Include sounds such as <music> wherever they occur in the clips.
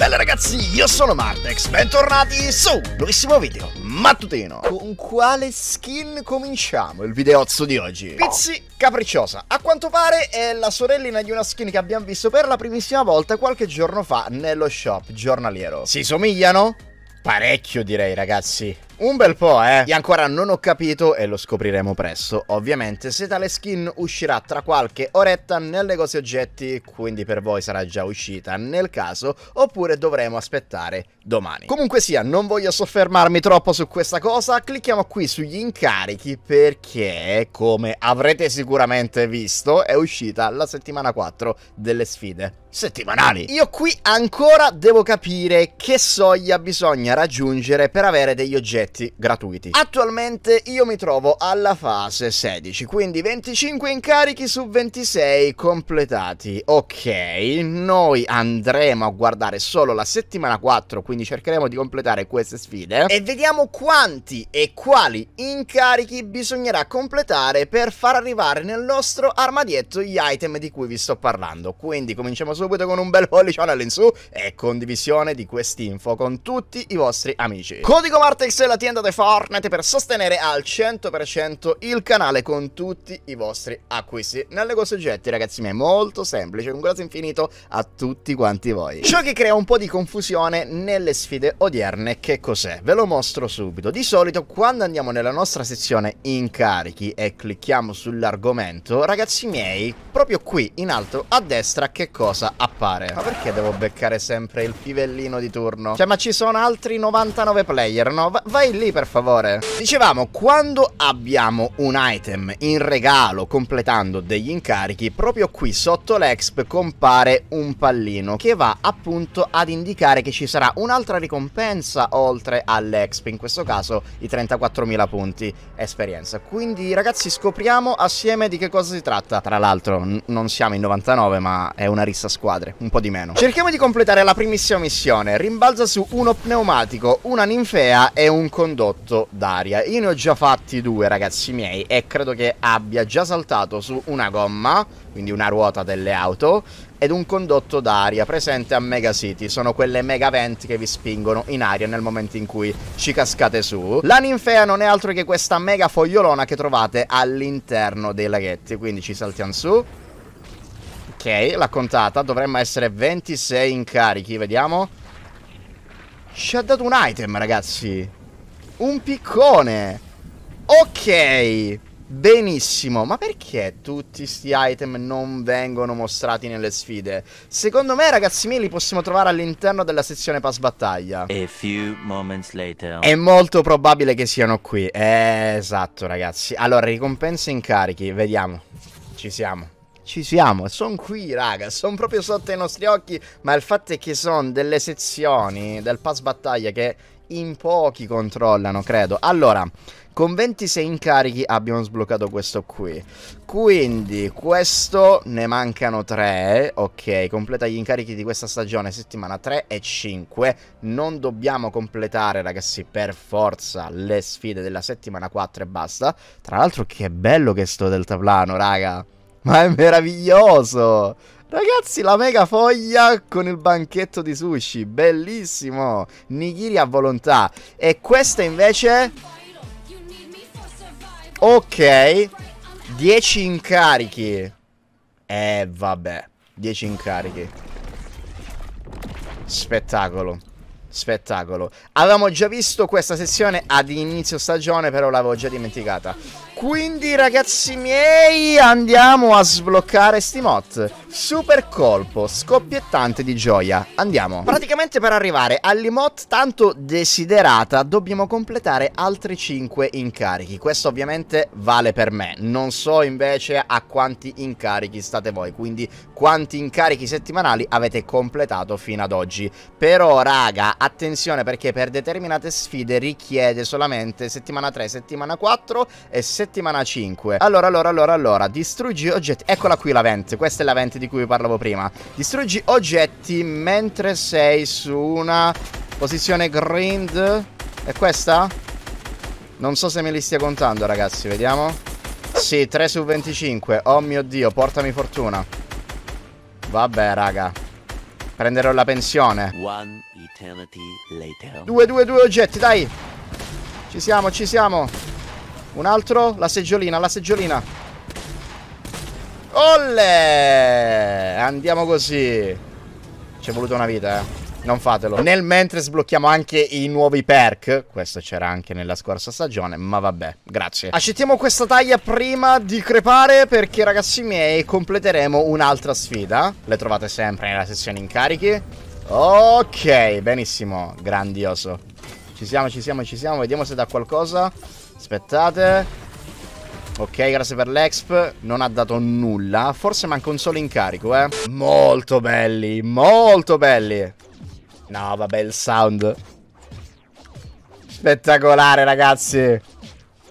Bella ragazzi, io sono Martex, bentornati su un nuovissimo video mattutino Con quale skin cominciamo il videozzo di oggi? Pizzi capricciosa, a quanto pare è la sorellina di una skin che abbiamo visto per la primissima volta qualche giorno fa nello shop giornaliero Si somigliano? Parecchio direi ragazzi un bel po', eh. E ancora non ho capito e lo scopriremo presto, ovviamente, se tale skin uscirà tra qualche oretta nel negozio oggetti, quindi per voi sarà già uscita nel caso, oppure dovremo aspettare domani. Comunque sia, non voglio soffermarmi troppo su questa cosa, clicchiamo qui sugli incarichi perché, come avrete sicuramente visto, è uscita la settimana 4 delle sfide settimanali. Io qui ancora devo capire che soglia bisogna raggiungere per avere degli oggetti oggetti gratuiti. Attualmente io mi trovo alla fase 16, quindi 25 incarichi su 26 completati. Ok, noi andremo a guardare solo la settimana 4, quindi cercheremo di completare queste sfide e vediamo quanti e quali incarichi bisognerà completare per far arrivare nel nostro armadietto gli item di cui vi sto parlando. Quindi cominciamo subito con un bel pollicione all'insù e condivisione di quest'info con tutti i vostri amici. Codico Martex è la l'azienda The Fortnite per sostenere al 100% il canale con tutti i vostri acquisti. Nel negozio oggetti, ragazzi miei, molto semplice. Un grazie infinito a tutti quanti voi. Ciò che crea un po' di confusione nelle sfide odierne, che cos'è? Ve lo mostro subito. Di solito, quando andiamo nella nostra sezione incarichi e clicchiamo sull'argomento, ragazzi miei, proprio qui in alto a destra che cosa appare? Ma perché devo beccare sempre il pivellino di turno? Cioè, ma ci sono altri 99 player, no? vai stai lì per favore. Dicevamo, quando abbiamo un item in regalo completando degli incarichi, proprio qui sotto l'exp compare un pallino che va appunto ad indicare che ci sarà un'altra ricompensa oltre all'exp, in questo caso i 34.000 punti esperienza. Quindi ragazzi scopriamo assieme di che cosa si tratta. Tra l'altro non siamo in 99 ma è una rissa squadre, un po' di meno. Cerchiamo di completare la primissima missione, rimbalza su uno pneumatico, una ninfea e un condotto d'aria. Io ne ho già fatti due, ragazzi miei, e credo che abbia già saltato su una gomma, quindi una ruota delle auto, ed un condotto d'aria presente a Mega City. Sono quelle mega venti che vi spingono in aria nel momento in cui ci cascate su. La ninfea non è altro che questa mega fogliolona che trovate all'interno dei laghetti, quindi ci saltiamo su. Ok, la contata, dovremmo essere 26 incarichi, vediamo. Ci ha dato un item, ragazzi. Un piccone. Ok. Benissimo, ma perché tutti questi item non vengono mostrati nelle sfide? Secondo me, ragazzi miei, li possiamo trovare all'interno della sezione pass battaglia. A few moments later. È molto probabile che siano qui. Eh, esatto, ragazzi. Allora, ricompense e incarichi, vediamo. Ci siamo. Ci siamo, sono qui raga, sono proprio sotto i nostri occhi, ma il fatto è che sono delle sezioni del pass battaglia che in pochi controllano, credo. Allora, con 26 incarichi abbiamo sbloccato questo qui. Quindi, questo ne mancano 3. Ok, completa gli incarichi di questa stagione, settimana 3 e 5. Non dobbiamo completare, ragazzi, per forza le sfide della settimana 4 e basta. Tra l'altro, che bello che sto deltaplano, raga. Ma è meraviglioso! Ragazzi, la mega foglia con il banchetto di sushi, bellissimo! Nigiri a volontà. E questa invece... Ok, 10 incarichi. Eh, vabbè, 10 incarichi. Spettacolo. Spettacolo. Avevamo già visto questa sessione ad inizio stagione, però l'avevo già dimenticata. Quindi ragazzi miei andiamo a sbloccare sti mod Super colpo scoppiettante di gioia Andiamo Praticamente per arrivare all'imot tanto desiderata Dobbiamo completare altri 5 incarichi Questo ovviamente vale per me Non so invece a quanti incarichi state voi Quindi quanti incarichi settimanali avete completato fino ad oggi Però raga attenzione perché per determinate sfide richiede solamente settimana 3, settimana 4 e settimana settimana 5. Allora, allora, allora, allora. Distruggi oggetti. Eccola qui la vent. Questa è la vent di cui vi parlavo prima. Distruggi oggetti mentre sei su una posizione grind. È questa? Non so se me li stia contando, ragazzi. Vediamo. Sì, 3 su 25. Oh mio Dio, portami fortuna. Vabbè, raga. Prenderò la pensione. Due, due, due oggetti, dai. Ci siamo, ci siamo. Un altro? La seggiolina, la seggiolina. Olle! Andiamo così. Ci è voluta una vita, eh. Non fatelo. Nel mentre sblocchiamo anche i nuovi perk. Questo c'era anche nella scorsa stagione, ma vabbè, grazie. Accettiamo questa taglia prima di crepare perché, ragazzi miei, completeremo un'altra sfida. Le trovate sempre nella sezione incarichi. Ok, benissimo, grandioso. Ci siamo, ci siamo, ci siamo. Vediamo se dà qualcosa. Aspettate. Ok, grazie per l'exp. Non ha dato nulla. Forse manca un solo incarico, eh. Molto belli, molto belli. No, vabbè, il sound. Spettacolare, ragazzi.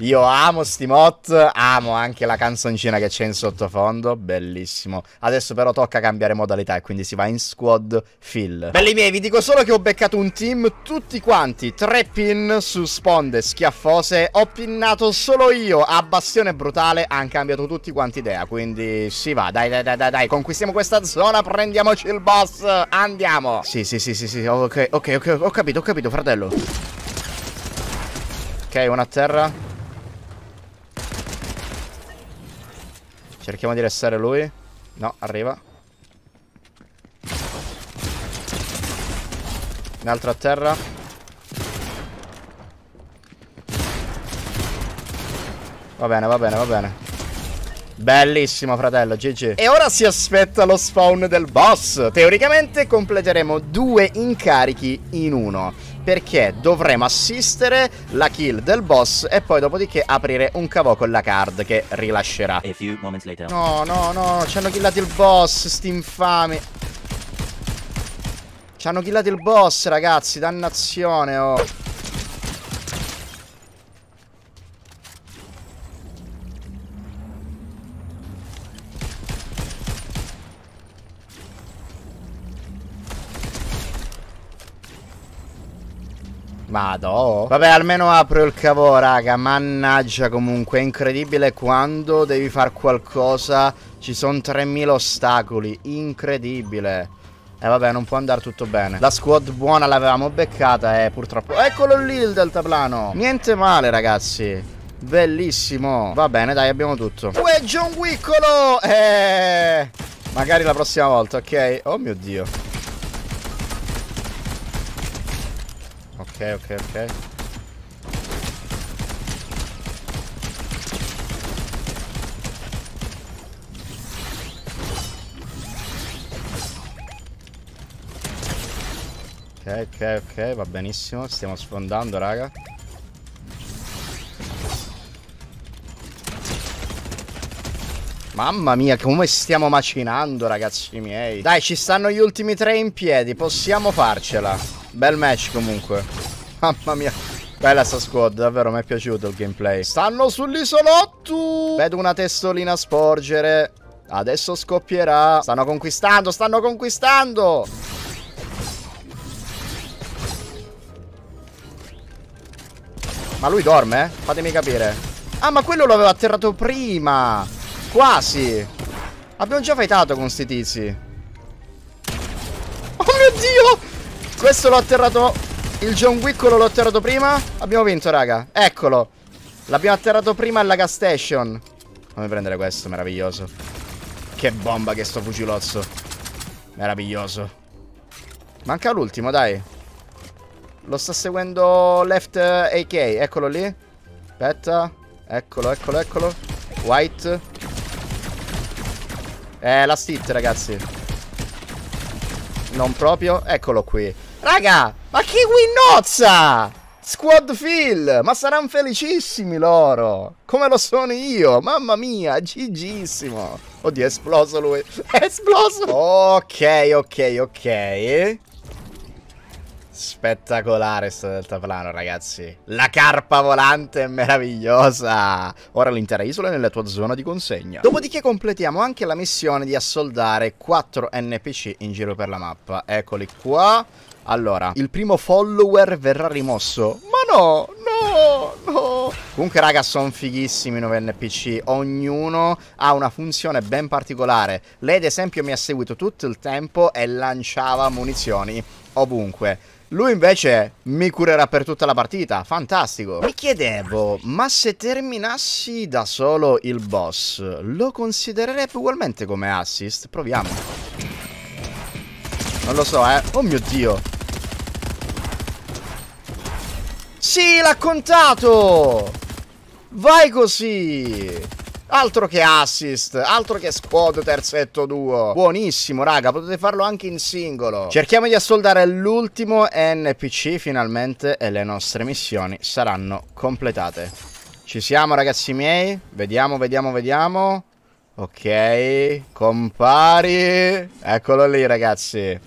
Io amo sti mod, amo anche la canzoncina che c'è in sottofondo, bellissimo. Adesso però tocca cambiare modalità e quindi si va in squad fill. Belli miei, vi dico solo che ho beccato un team tutti quanti, tre pin su sponde schiaffose, ho pinnato solo io a bastione brutale, hanno cambiato tutti quanti idea, quindi si va, dai dai dai dai dai, conquistiamo questa zona, prendiamoci il boss, andiamo. Sì sì sì sì sì, ok ok ok, ho capito, ho capito fratello. Ok, una a terra Cerchiamo di restare lui. No, arriva. Un altro a terra. Va bene, va bene, va bene. Bellissimo fratello, GG. E ora si aspetta lo spawn del boss. Teoricamente completeremo due incarichi in uno. Perché dovremo assistere la kill del boss e poi dopodiché aprire un cavo con la card che rilascerà. No, no, no, ci hanno killato il boss, sti infami. Ci hanno killato il boss, ragazzi, dannazione, oh. Vado. Vabbè, almeno apro il cavo, raga. Mannaggia, comunque. È incredibile quando devi fare qualcosa. Ci sono 3000 ostacoli. Incredibile. E eh, vabbè, non può andare tutto bene. La squad buona l'avevamo beccata, eh, purtroppo. Eccolo lì il deltaplano. Niente male, ragazzi. Bellissimo. Va bene, dai, abbiamo tutto. Uè, John Wiccolo! Eh... Magari la prossima volta, ok? Oh mio Dio. ok, ok, ok. Ok, ok, ok, va benissimo. Stiamo sfondando, raga. Mamma mia, come stiamo macinando, ragazzi miei. Dai, ci stanno gli ultimi tre in piedi. Possiamo farcela. Bel match comunque. <laughs> Mamma mia. Bella sta squad, davvero mi è piaciuto il gameplay. Stanno sull'isolotto! Vedo una testolina sporgere. Adesso scoppierà. Stanno conquistando, stanno conquistando! Ma lui dorme? Fatemi capire. Ah, ma quello l'aveva atterrato prima! Quasi! Abbiamo già fightato con sti tizi. Questo l'ho atterrato Il John Wick quello l'ho atterrato prima Abbiamo vinto raga Eccolo L'abbiamo atterrato prima alla gas station Fammi prendere questo meraviglioso Che bomba che sto fucilozzo Meraviglioso Manca l'ultimo dai Lo sta seguendo left eh, AK Eccolo lì Aspetta Eccolo eccolo eccolo White Eh la stit ragazzi non proprio Eccolo qui Raga, ma che winnozza! Squad Phil, Ma saranno felicissimi loro! Come lo sono io! Mamma mia, gigissimo! Oddio, è esploso lui! <laughs> È esploso! Ok, ok, ok. Spettacolare sto deltaplano, ragazzi. La carpa volante è meravigliosa. Ora l'intera isola è nella tua zona di consegna. Dopodiché completiamo anche la missione di assoldare 4 NPC in giro per la mappa. Eccoli qua. Allora, il primo follower verrà rimosso. Ma no, no, no. Comunque, raga, sono fighissimi i nuovi NPC. Ognuno ha una funzione ben particolare. Lei, ad esempio, mi ha seguito tutto il tempo e lanciava munizioni ovunque. Lui invece mi curerà per tutta la partita, fantastico. Mi chiedevo, ma se terminassi da solo il boss, lo considererebbe ugualmente come assist? Proviamo. Non lo so, eh. Oh mio Dio. Sì, l'ha contato! Vai così! Altro che assist, altro che squad terzetto duo. Buonissimo, raga, potete farlo anche in singolo. Cerchiamo di assoldare l'ultimo NPC, finalmente, e le nostre missioni saranno completate. Ci siamo, ragazzi miei? Vediamo, vediamo, vediamo. Ok, compari. Eccolo lì, ragazzi.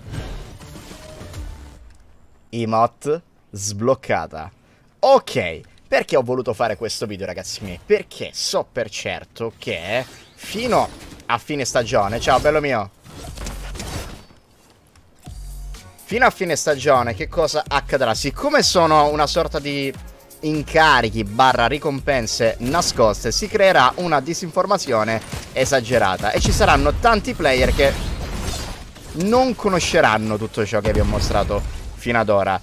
Emot sbloccata. Ok, perché ho voluto fare questo video, ragazzi miei? Perché so per certo che fino a fine stagione... Ciao, bello mio! Fino a fine stagione che cosa accadrà? Siccome sono una sorta di incarichi barra ricompense nascoste si creerà una disinformazione esagerata e ci saranno tanti player che non conosceranno tutto ciò che vi ho mostrato fino ad ora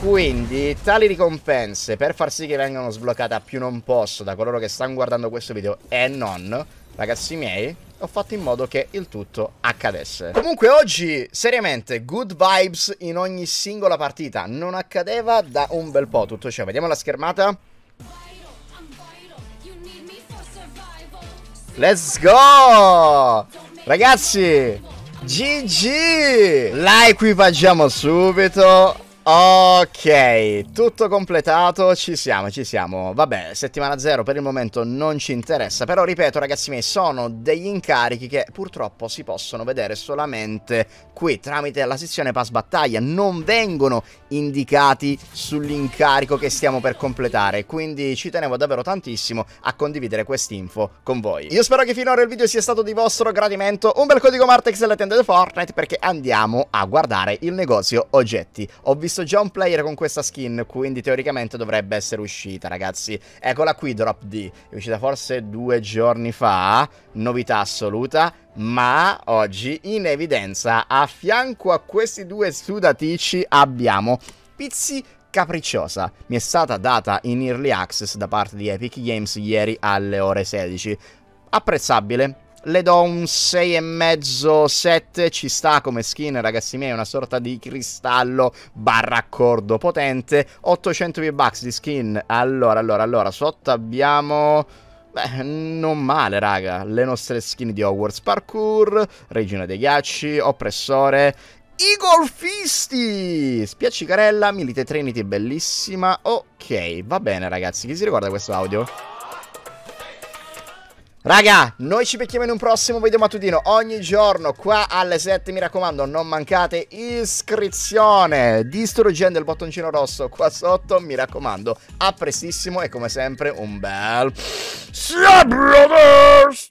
quindi tali ricompense per far sì che vengano sbloccate a più non posso da coloro che stanno guardando questo video e non, ragazzi miei, ho fatto in modo che il tutto accadesse. Comunque oggi, seriamente, good vibes in ogni singola partita. Non accadeva da un bel po' tutto ciò. vediamo la schermata. Let's go! Ragazzi, GG! La equipaggiamo subito. Ok, tutto completato, ci siamo, ci siamo. Vabbè, settimana zero per il momento non ci interessa, però ripeto ragazzi miei, sono degli incarichi che purtroppo si possono vedere solamente qui tramite la sezione pass battaglia, non vengono indicati sull'incarico che stiamo per completare, quindi ci tenevo davvero tantissimo a condividere quest'info con voi. Io spero che finora il video sia stato di vostro gradimento, un bel codico Martex alle tende di Fortnite perché andiamo a guardare il negozio oggetti. Ho visto già un player con questa skin, quindi teoricamente dovrebbe essere uscita ragazzi. Eccola qui Drop D, è uscita forse due giorni fa, novità assoluta ma oggi in evidenza a fianco a questi due sudatici abbiamo Pizzi Capricciosa. Mi è stata data in early access da parte di Epic Games ieri alle ore 16. Apprezzabile. Le do un 6,5, 7, ci sta come skin ragazzi miei, una sorta di cristallo barra accordo potente, 800 V-Bucks di skin, allora, allora, allora, sotto abbiamo... Beh, non male, raga. Le nostre skin di Hogwarts Parkour, Regina dei Ghiacci, Oppressore, i golfisti! Spiaccicarella, Milite Trinity, bellissima. Ok, va bene ragazzi, chi si ricorda questo audio? Raga, noi ci becchiamo in un prossimo video mattutino ogni giorno qua alle 7, mi raccomando, non mancate iscrizione distruggendo il bottoncino rosso qua sotto, mi raccomando. A prestissimo e come sempre un bel Slabrovers!